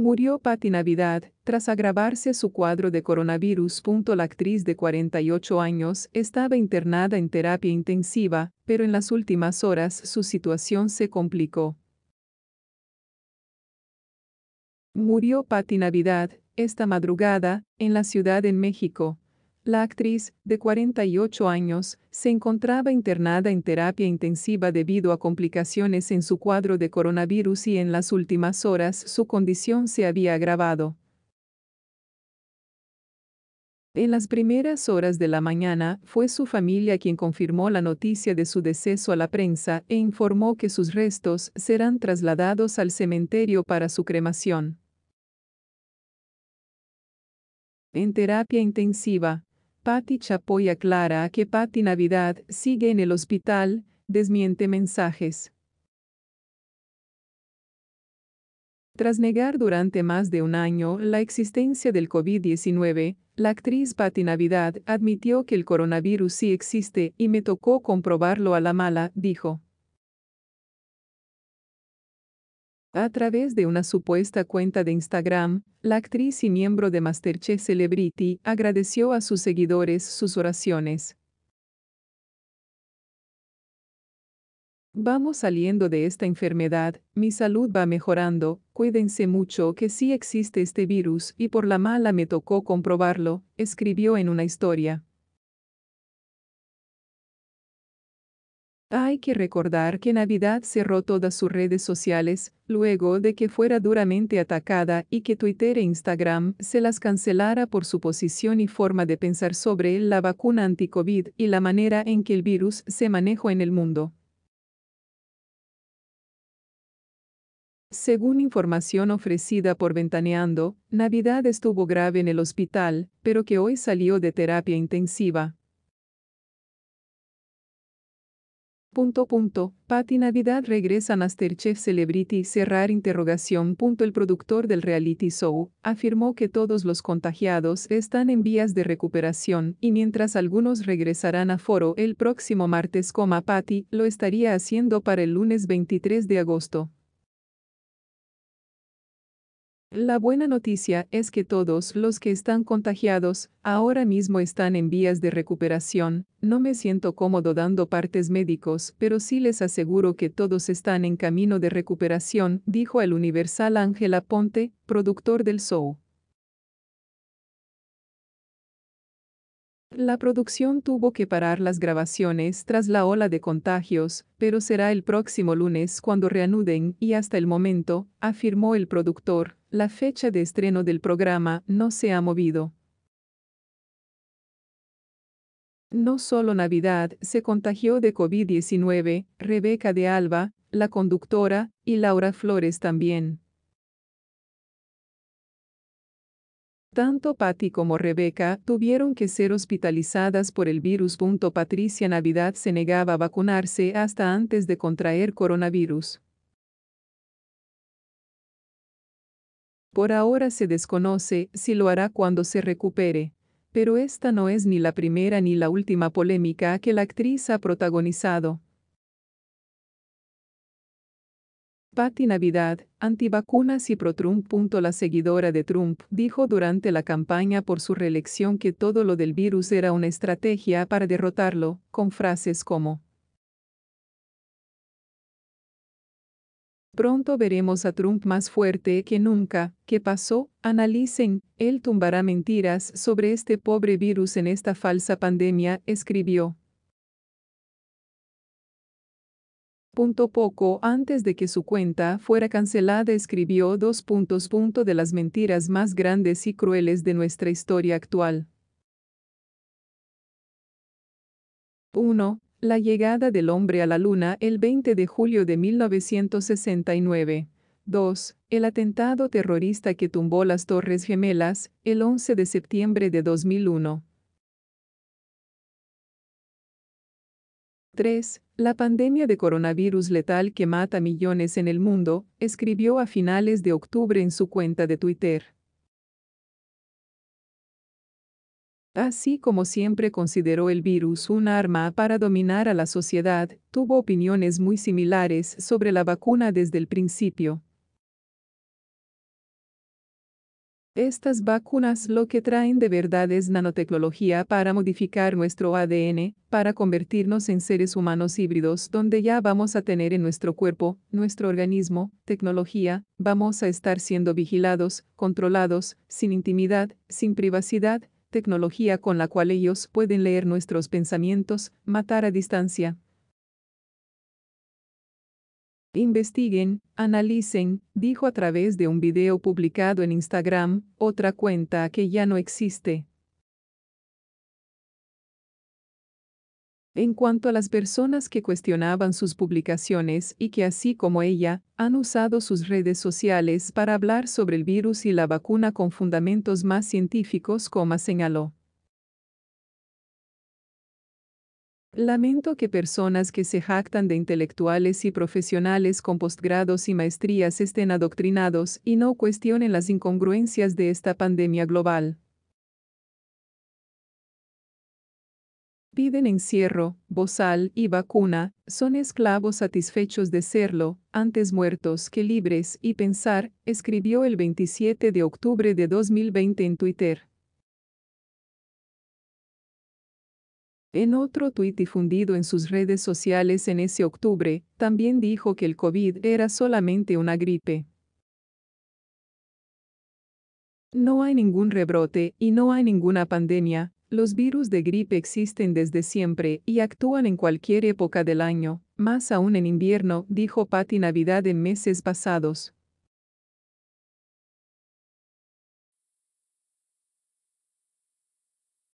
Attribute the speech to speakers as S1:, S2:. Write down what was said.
S1: Murió Patti Navidad, tras agravarse su cuadro de coronavirus. La actriz de 48 años estaba internada en terapia intensiva, pero en las últimas horas su situación se complicó. Murió Patti Navidad, esta madrugada, en la Ciudad de México. La actriz, de 48 años, se encontraba internada en terapia intensiva debido a complicaciones en su cuadro de coronavirus y en las últimas horas su condición se había agravado. En las primeras horas de la mañana, fue su familia quien confirmó la noticia de su deceso a la prensa e informó que sus restos serán trasladados al cementerio para su cremación. En terapia intensiva, Patti Chapoy aclara que Patty Navidad sigue en el hospital, desmiente mensajes. Tras negar durante más de un año la existencia del COVID-19, la actriz Patty Navidad admitió que el coronavirus sí existe y me tocó comprobarlo a la mala, dijo. A través de una supuesta cuenta de Instagram, la actriz y miembro de Masterchef Celebrity agradeció a sus seguidores sus oraciones. Vamos saliendo de esta enfermedad, mi salud va mejorando, cuídense mucho que sí existe este virus y por la mala me tocó comprobarlo, escribió en una historia. Hay que recordar que Navidad cerró todas sus redes sociales, luego de que fuera duramente atacada y que Twitter e Instagram se las cancelara por su posición y forma de pensar sobre la vacuna anti-COVID y la manera en que el virus se manejó en el mundo. Según información ofrecida por Ventaneando, Navidad estuvo grave en el hospital, pero que hoy salió de terapia intensiva. Punto Navidad regresa a Masterchef Celebrity cerrar interrogación. el productor del reality show afirmó que todos los contagiados están en vías de recuperación y mientras algunos regresarán a foro el próximo martes, Patty lo estaría haciendo para el lunes 23 de agosto. La buena noticia es que todos los que están contagiados ahora mismo están en vías de recuperación. No me siento cómodo dando partes médicos, pero sí les aseguro que todos están en camino de recuperación, dijo el Universal Ángela Ponte, productor del show. La producción tuvo que parar las grabaciones tras la ola de contagios, pero será el próximo lunes cuando reanuden y hasta el momento, afirmó el productor, la fecha de estreno del programa no se ha movido. No solo Navidad se contagió de COVID-19, Rebeca de Alba, la conductora, y Laura Flores también. Tanto Patty como Rebeca tuvieron que ser hospitalizadas por el virus. Patricia Navidad se negaba a vacunarse hasta antes de contraer coronavirus. Por ahora se desconoce si lo hará cuando se recupere. Pero esta no es ni la primera ni la última polémica que la actriz ha protagonizado. Patty Navidad, antivacunas y pro-Trump. La seguidora de Trump dijo durante la campaña por su reelección que todo lo del virus era una estrategia para derrotarlo, con frases como Pronto veremos a Trump más fuerte que nunca. ¿Qué pasó? Analicen, él tumbará mentiras sobre este pobre virus en esta falsa pandemia, escribió. Punto poco antes de que su cuenta fuera cancelada escribió dos puntos punto de las mentiras más grandes y crueles de nuestra historia actual. 1. La llegada del hombre a la luna el 20 de julio de 1969. 2. El atentado terrorista que tumbó las Torres Gemelas, el 11 de septiembre de 2001. 3. La pandemia de coronavirus letal que mata millones en el mundo, escribió a finales de octubre en su cuenta de Twitter. Así como siempre consideró el virus un arma para dominar a la sociedad, tuvo opiniones muy similares sobre la vacuna desde el principio. Estas vacunas lo que traen de verdad es nanotecnología para modificar nuestro ADN, para convertirnos en seres humanos híbridos donde ya vamos a tener en nuestro cuerpo, nuestro organismo, tecnología, vamos a estar siendo vigilados, controlados, sin intimidad, sin privacidad, tecnología con la cual ellos pueden leer nuestros pensamientos, matar a distancia. Investiguen, analicen, dijo a través de un video publicado en Instagram, otra cuenta que ya no existe. En cuanto a las personas que cuestionaban sus publicaciones y que así como ella, han usado sus redes sociales para hablar sobre el virus y la vacuna con fundamentos más científicos, como señaló. Lamento que personas que se jactan de intelectuales y profesionales con postgrados y maestrías estén adoctrinados y no cuestionen las incongruencias de esta pandemia global. piden encierro, bozal y vacuna, son esclavos satisfechos de serlo, antes muertos que libres y pensar, escribió el 27 de octubre de 2020 en Twitter. En otro tuit difundido en sus redes sociales en ese octubre, también dijo que el COVID era solamente una gripe. No hay ningún rebrote y no hay ninguna pandemia, los virus de gripe existen desde siempre y actúan en cualquier época del año, más aún en invierno, dijo Patty Navidad en meses pasados.